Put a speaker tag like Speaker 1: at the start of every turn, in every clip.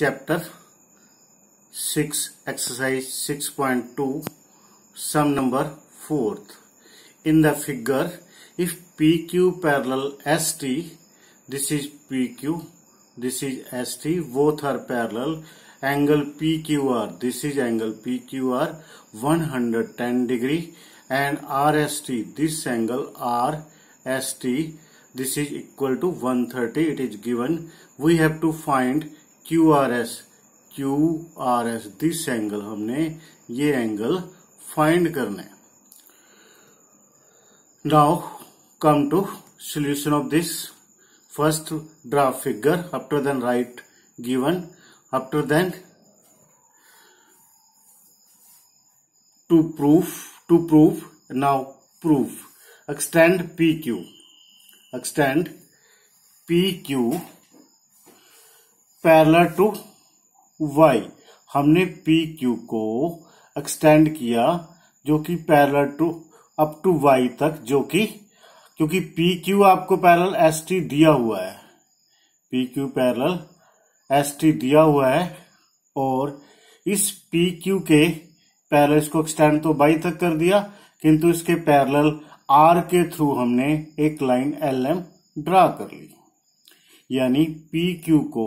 Speaker 1: chapter 6 exercise 6.2 sum number 4th. In the figure if PQ parallel ST this is PQ this is ST both are parallel angle PQR this is angle PQR 110 degree and RST this angle RST this is equal to 130 it is given we have to find Q R S Q R S this angle हमने ये angle find करने now come to solution of this first draw figure after then right given after then to proof to proof now proof extend P Q extend P Q parallel to Y हमने P Q को extend किया जो कि parallel to up to Y तक जो कि क्योंकि P Q आपको पैरल एस टी दिया हुआ है P Q parallel S T दिया हुआ है और इस पी क्यू के पैरल इसको एक्सटेंड तो वाई तक कर दिया किंतु इसके पैरल आर के थ्रू हमने एक लाइन एल एम ड्रा कर ली यानी पी क्यू को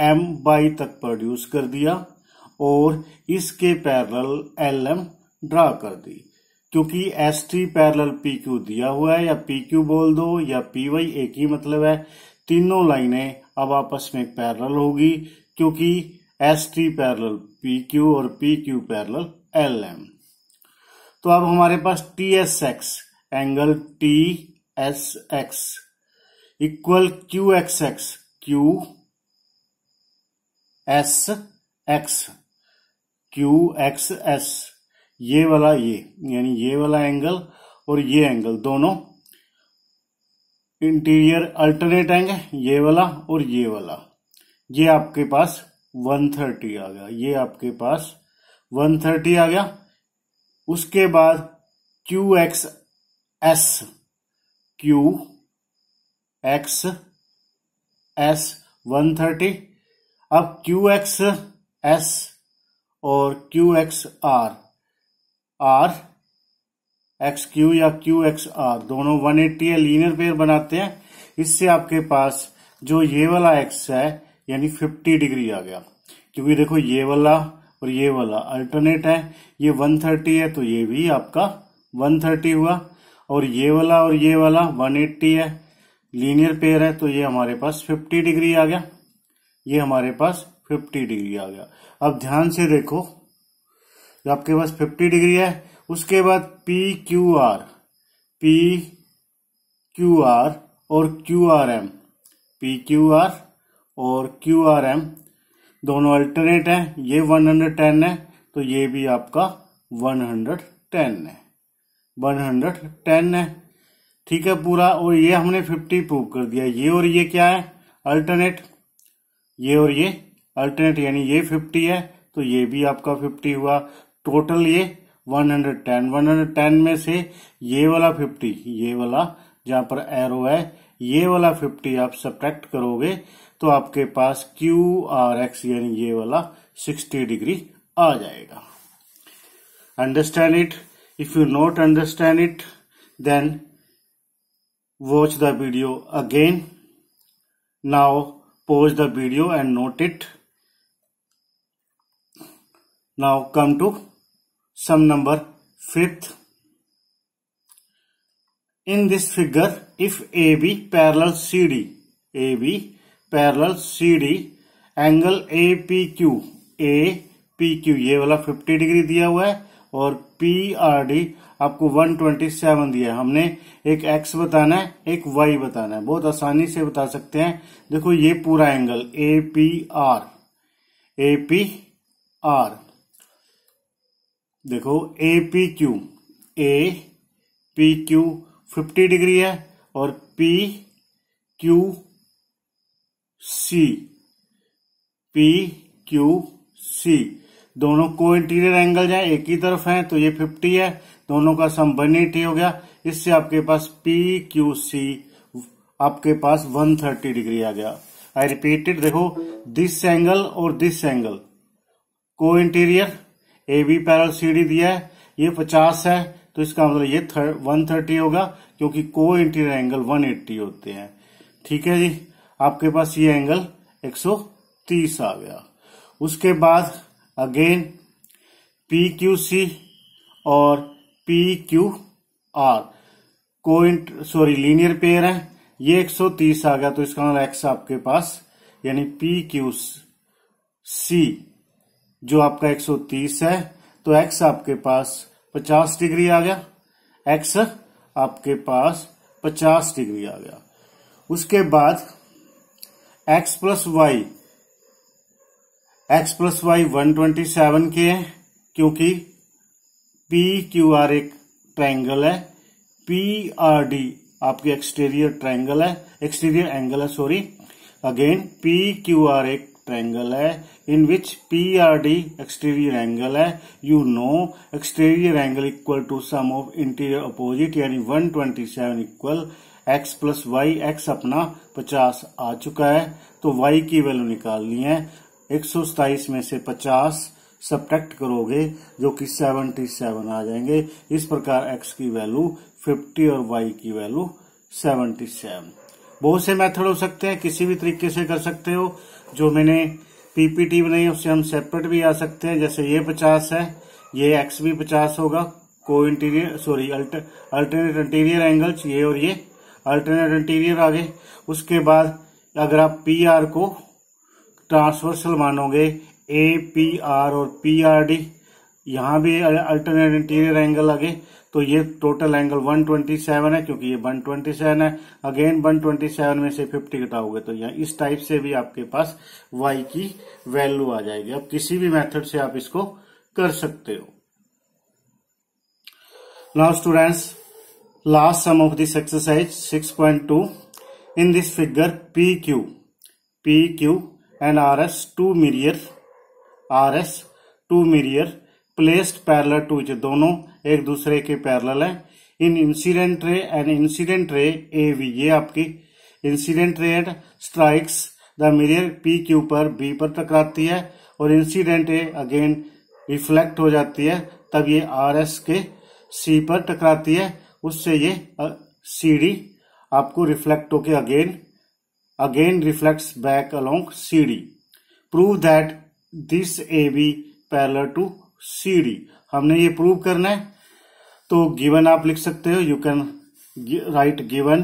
Speaker 1: एम बाई तक प्रोड्यूस कर दिया और इसके पैरल एल एम ड्रा कर दी क्योंकि S T parallel P Q दिया हुआ है या पी क्यू बोल दो या पी वाई एक ही मतलब है तीनों लाइनें अब आपस में पैरल होगी क्योंकि S T parallel P Q और P Q parallel L M तो अब हमारे पास T S X angle T S X equal Q X X Q S X Q X S ये वाला ये यानी ये वाला एंगल और ये एंगल दोनों इंटीरियर अल्टरनेट एंगल ये वाला और ये वाला ये आपके पास 130 आ गया ये आपके पास 130 आ गया उसके बाद Q X S Q X S one thirty अब क्यू एक्स एस और Q X R R X Q या क्यू एक्स आर दोनों वन एट्टी या लीनियर पेयर बनाते हैं इससे आपके पास जो ये वाला एक्स है यानी फिफ्टी डिग्री आ गया क्योंकि देखो ये वाला और ये वाला अल्टरनेट है ये वन थर्टी है तो ये भी आपका वन थर्टी हुआ और ये वाला और ये वाला वन एट्टी है लीनियर पेयर है तो ये हमारे पास 50 डिग्री आ गया ये हमारे पास 50 डिग्री आ गया अब ध्यान से देखो जो आपके पास 50 डिग्री है उसके बाद P Q R P Q R और Q R M P Q R और क्यू आर एम दोनों अल्टरनेट हैं ये 110 है तो ये भी आपका 110 है 110 है ठीक है पूरा और ये हमने फिफ्टी प्रूव कर दिया ये और ये क्या है अल्टरनेट ये और ये अल्टरनेट यानी ये फिफ्टी है तो ये भी आपका फिफ्टी हुआ टोटल ये one hundred ten one hundred ten में से ये वाला फिफ्टी ये वाला जहां पर एरो है ये वाला फिफ्टी आप सब्ट्रैक्ट करोगे तो आपके पास क्यू आर एक्स यानी ये वाला सिक्सटी डिग्री आ जाएगा understand it if you not understand it then watch the video again. Now pause the video and note it. Now come to sum number fifth. In this figure, if AB parallel CD, AB parallel CD, angle APQ, APQ ye wala 50 degree diya hua hai और P R D आपको 127 दिया है हमने एक x बताना है एक Y बताना है बहुत आसानी से बता सकते हैं देखो ये पूरा angle A P R A P R देखो A P Q A P Q fifty degree है और P Q C P Q C दोनों को इंटीरियर एंगल है एक ही तरफ है तो ये फिफ्टी है दोनों का सम वन एटी हो गया इससे आपके पास पी क्यू सी आपके पास वन थर्टी डिग्री आ गया आई रिपीटेड देखो दिस एंगल और दिस एंगल को interior A B parallel C D दिया है ये पचास है तो इसका मतलब ये वन थर्टी होगा क्योंकि को इंटीरियर एंगल वन एट्टी होते हैं ठीक है जी आपके पास ये एंगल एक सौ तीस आ गया उसके बाद अगेन पी क्यू सी और पी क्यू आर को सॉरी लीनियर पेयर है ये 130 आ गया तो इसका मतलब एक्स आपके पास यानी पी क्यू सी जो आपका 130 है तो एक्स आपके पास 50 डिग्री आ गया एक्स आपके पास 50 डिग्री आ गया उसके बाद X plus Y X plus Y one twenty seven के है क्योंकि पी क्यू आर एक ट्राइंगल है पी आर डी आपके एक्सटीरियर ट्राइंगल है एक्सटीरियर एंगल है sorry again P Q R एक ट्राइंगल है in which P R D exterior angle है you know exterior angle equal to sum of interior opposite यानी one twenty seven equal X plus Y X अपना पचास आ चुका है तो Y की वैल्यू निकालनी है एक सौ में से पचास सब्ट्रैक्ट करोगे जो कि 77 सेवन आ जाएंगे इस प्रकार x की वैल्यू फिफ्टी और y की वैल्यू 77 सेवन बहुत से मेथड हो सकते हैं किसी भी तरीके से कर सकते हो जो मैंने पीपीटी बनाई उससे हम सेपरेट भी आ सकते हैं जैसे ये पचास है ये एक्स भी पचास होगा को interior sorry alternate interior angles ये और ये अल्टरनेट इंटीरियर आगे उसके बाद अगर आप पी आर को ट्रांसवर्सल मानोगे ए पी आर और पी आर डी यहाँ भी अल्टरनेट इंटीरियर एंगल आगे तो ये टोटल एंगल 127 है क्योंकि ये 127 है अगेन 127 में से 50 घटाओगे तो यहाँ इस टाइप से भी आपके पास y की वैल्यू आ जाएगी अब किसी भी मेथड से आप इसको कर सकते हो now students last sum of this exercise 6.2 in this figure P Q P Q N and RS two mirrors RS two mirror placed parallel to each दोनों एक दूसरे के पैरल है in incident ray and incident ray A V ये आपकी incident ray strikes the mirror P Q पर B पर टकराती है और इंसिडेंट ए अगेन रिफ्लेक्ट हो जाती है तब ये आर एस के सी पर टकराती है उससे ये सी डी आपको रिफ्लेक्ट होके again again reflects back along CD. Prove that this AB parallel to CD. हमने ये प्रूव करना है तो गिवन आप लिख सकते हो you can write given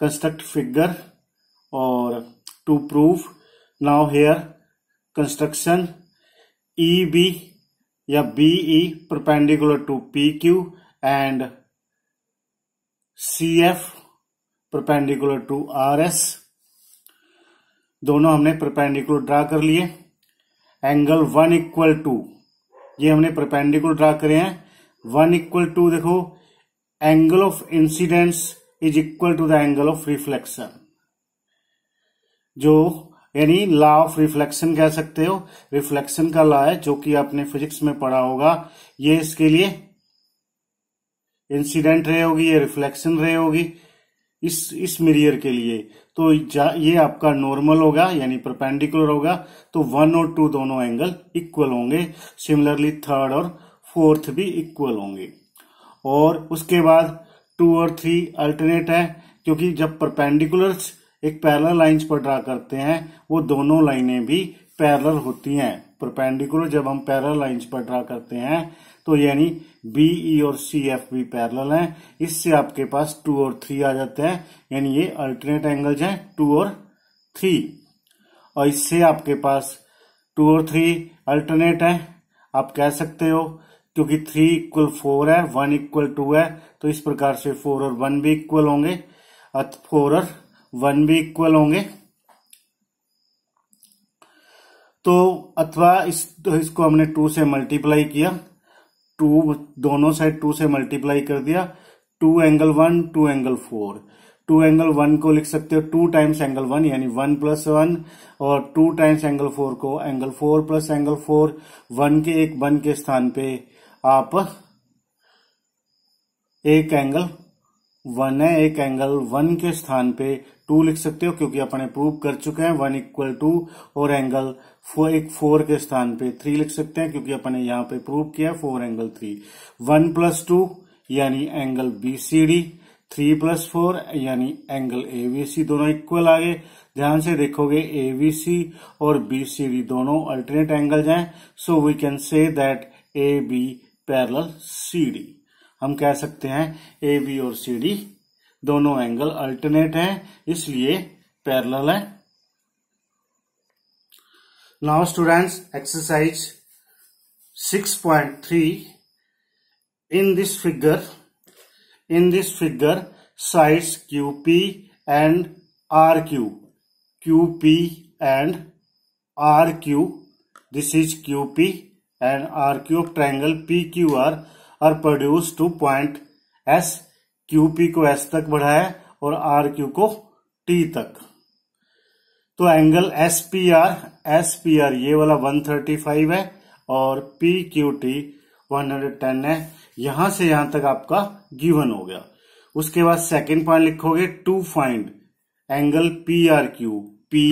Speaker 1: construct figure और to prove now here construction E B या B E perpendicular to P Q and C F perpendicular to R S दोनों हमने प्रपेंडिकुलर ड्रा कर लिए एंगल वन इक्वल टू ये हमने perpendicular draw करे हैं वन इक्वल टू देखो angle of incidence is equal to the angle of reflection जो यानी लॉ ऑफ रिफ्लेक्शन कह सकते हो रिफ्लेक्शन का लॉ है जो कि आपने फिजिक्स में पढ़ा होगा ये इसके लिए इंसिडेंट रहे होगी ये रिफ्लेक्शन रहे होगी इस इस मिरियर के लिए तो ये आपका नॉर्मल होगा यानी परपेंडिकुलर होगा तो वन और टू दोनों एंगल इक्वल होंगे सिमिलरली थर्ड और फोर्थ भी इक्वल होंगे और उसके बाद टू और थ्री अल्टरनेट है क्योंकि जब परपेंडिकुलर एक पैरल लाइंस पर ड्रा करते हैं वो दोनों लाइनें भी पैरल होती हैं परपेंडिकुलर जब हम पैरल लाइंस पर ड्रा करते हैं तो यानी बी ई e और सी एफ भी पैरल हैं इससे आपके पास टू और थ्री आ जाते हैं यानी ये अल्टरनेट एंगल्स हैं टू और थ्री और इससे आपके पास टू और थ्री अल्टरनेट है आप कह सकते हो क्योंकि थ्री इक्वल फोर है वन इक्वल टू है तो इस प्रकार से फोर और वन भी इक्वल होंगे फोर और वन भी इक्वल होंगे तो अथवा इस तो इसको हमने टू से मल्टीप्लाई किया टू दोनों साइड टू से मल्टीप्लाई कर दिया two angle one two angle four two angle one को लिख सकते हो टू टाइम्स एंगल वन यानी वन प्लस वन और टू टाइम्स एंगल फोर को angle four plus angle four one के एक वन के स्थान पे आप एक एंगल वन है एक एंगल वन के स्थान पे टू लिख सकते हो क्योंकि अपने प्रूव कर चुके हैं वन इक्वल टू और एंगल फोर एक फोर के स्थान पे थ्री लिख सकते हैं क्योंकि अपने यहाँ पे प्रूव किया है four angle three one plus two यानी angle B C D three plus four यानी एंगल एवीसी दोनों इक्वल आ गए ध्यान से देखोगे एवीसी और बीसीडी दोनों अल्टरनेट एंगल जाए so we can say that A B parallel C D हम कह सकते हैं ए बी और सी डी दोनों एंगल अल्टरनेट हैं इसलिए पैरेलल है now students exercise 6.3 in this figure in this figure sides Q P and R Q Q P and R Q this is Q P and R Q triangle P Q R R produce to point S QP को S तक बढ़ाया और R Q को T तक तो angle S P R S P R ये वाला 135 है और P Q T one hundred ten है यहां से यहां तक आपका गिवन हो गया उसके बाद सेकेंड पॉइंट लिखोगे to find angle P R Q P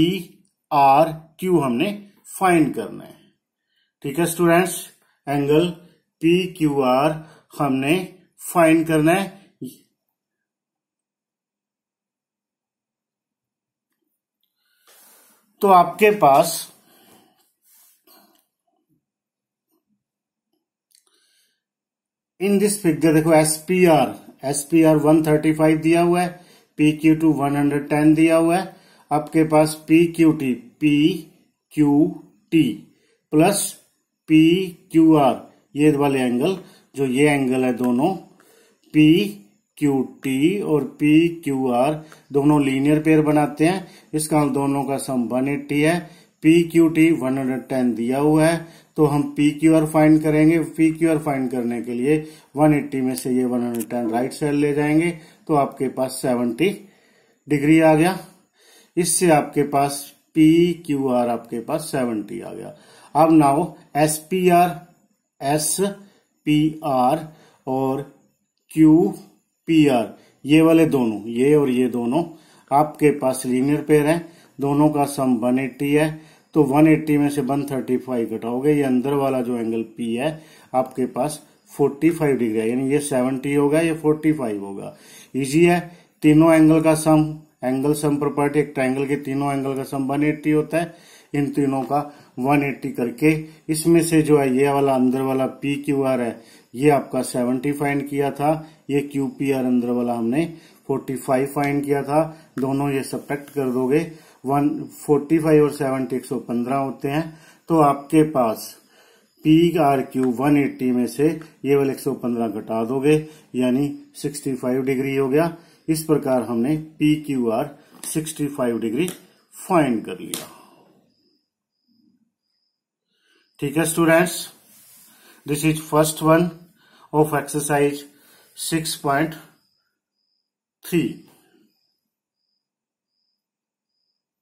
Speaker 1: R Q हमने फाइंड करना है ठीक है students angle P Q R हमने फाइंड करना है तो आपके पास इन दिस फिगर देखो एसपीआर एसपीआर 135 दिया हुआ है पी क्यू टू वन दिया हुआ है आपके पास P Q T P Q T plus P Q R ये वाले एंगल जो ये एंगल है दोनों पी क्यू टी और पी क्यू आर दोनों लीनियर पेयर बनाते हैं इस कारण दोनों का सम 180 है P Q T one hundred ten दिया हुआ है तो हम पी क्यू आर फाइंड करेंगे पी क्यू आर फाइंड करने के लिए 180 में से ये 110 राइट साइड ले जाएंगे तो आपके पास 70 डिग्री आ गया इससे आपके पास पी क्यू आर आपके पास 70 आ गया अब now S P R S P R और क्यू पी आर ये वाले दोनों ये और ये दोनों आपके पास लीनियर पेयर है दोनों का सम 180 है तो 180 में से 135 घटाओगे ये अंदर वाला जो एंगल पी है आपके पास 45 डिग्री है यानी ये 70 होगा ये 45 होगा इजी है तीनों एंगल का सम एंगल सम प्रॉपर्टी एक ट्रायंगल के तीनों एंगल का सम 180 होता है इन तीनों का 180 करके इसमें से जो है ये वाला अंदर वाला पी क्यू आर है ये आपका 70 फाइंड किया था ये क्यू पी आर अंदर वाला हमने 45 फाइंड किया था दोनों ये सब्ट्रैक्ट कर दोगे वन फाइव और 70 115 होते हैं तो आपके पास P R Q one eighty में से ये वाले 115 घटा दोगे यानी 65 डिग्री हो गया इस प्रकार हमने P Q R sixty five degree find कर लिया ठीक है students this is first one of exercise 6.3